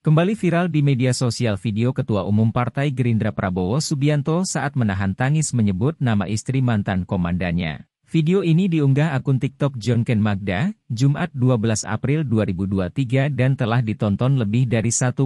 Kembali viral di media sosial video Ketua Umum Partai Gerindra Prabowo Subianto saat menahan tangis menyebut nama istri mantan komandannya. Video ini diunggah akun TikTok John Ken Magda, Jumat 12 April 2023 dan telah ditonton lebih dari 1,6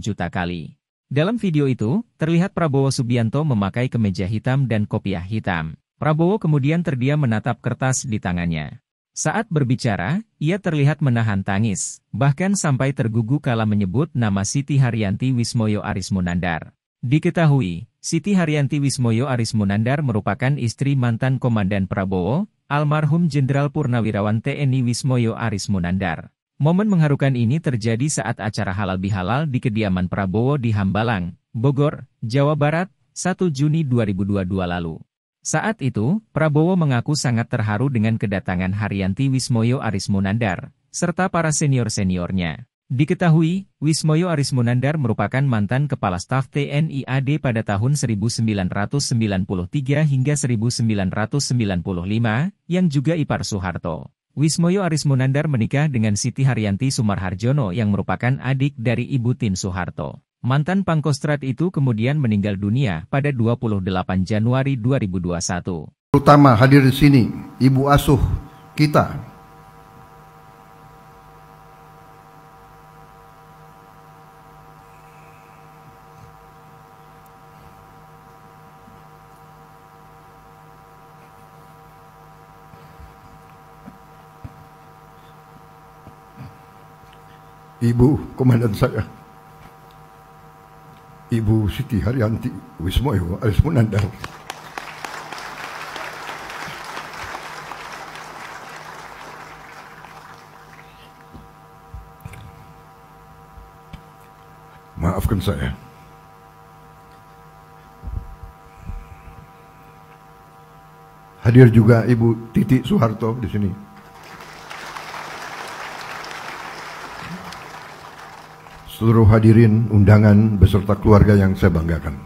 juta kali. Dalam video itu, terlihat Prabowo Subianto memakai kemeja hitam dan kopiah hitam. Prabowo kemudian terdiam menatap kertas di tangannya. Saat berbicara, ia terlihat menahan tangis, bahkan sampai tergugu kala menyebut nama Siti Haryanti Wismoyo Arismunandar. Diketahui, Siti Haryanti Wismoyo Arismunandar merupakan istri mantan Komandan Prabowo, almarhum Jenderal Purnawirawan TNI Wismoyo Arismunandar. Momen mengharukan ini terjadi saat acara halal bihalal di kediaman Prabowo di Hambalang, Bogor, Jawa Barat, 1 Juni 2022 lalu. Saat itu, Prabowo mengaku sangat terharu dengan kedatangan Haryanti Wismoyo Arismunandar, serta para senior-seniornya. Diketahui, Wismoyo Arismunandar merupakan mantan Kepala Staf TNI AD pada tahun 1993 hingga 1995, yang juga ipar Soeharto. Wismoyo Arismunandar menikah dengan Siti Haryanti Sumarharjono yang merupakan adik dari Ibu Tin Soeharto. Mantan pangkostrat itu kemudian meninggal dunia pada 28 Januari 2021. Terutama hadir di sini, Ibu Asuh kita. Ibu komandan saya. Ibu Siti Haryanti Wismo Ibu Munandar. Maafkan saya Hadir juga Ibu Titi Soeharto di sini. seluruh hadirin, undangan, beserta keluarga yang saya banggakan.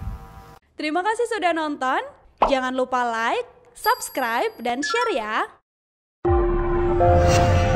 Terima kasih sudah nonton. Jangan lupa like, subscribe, dan share ya.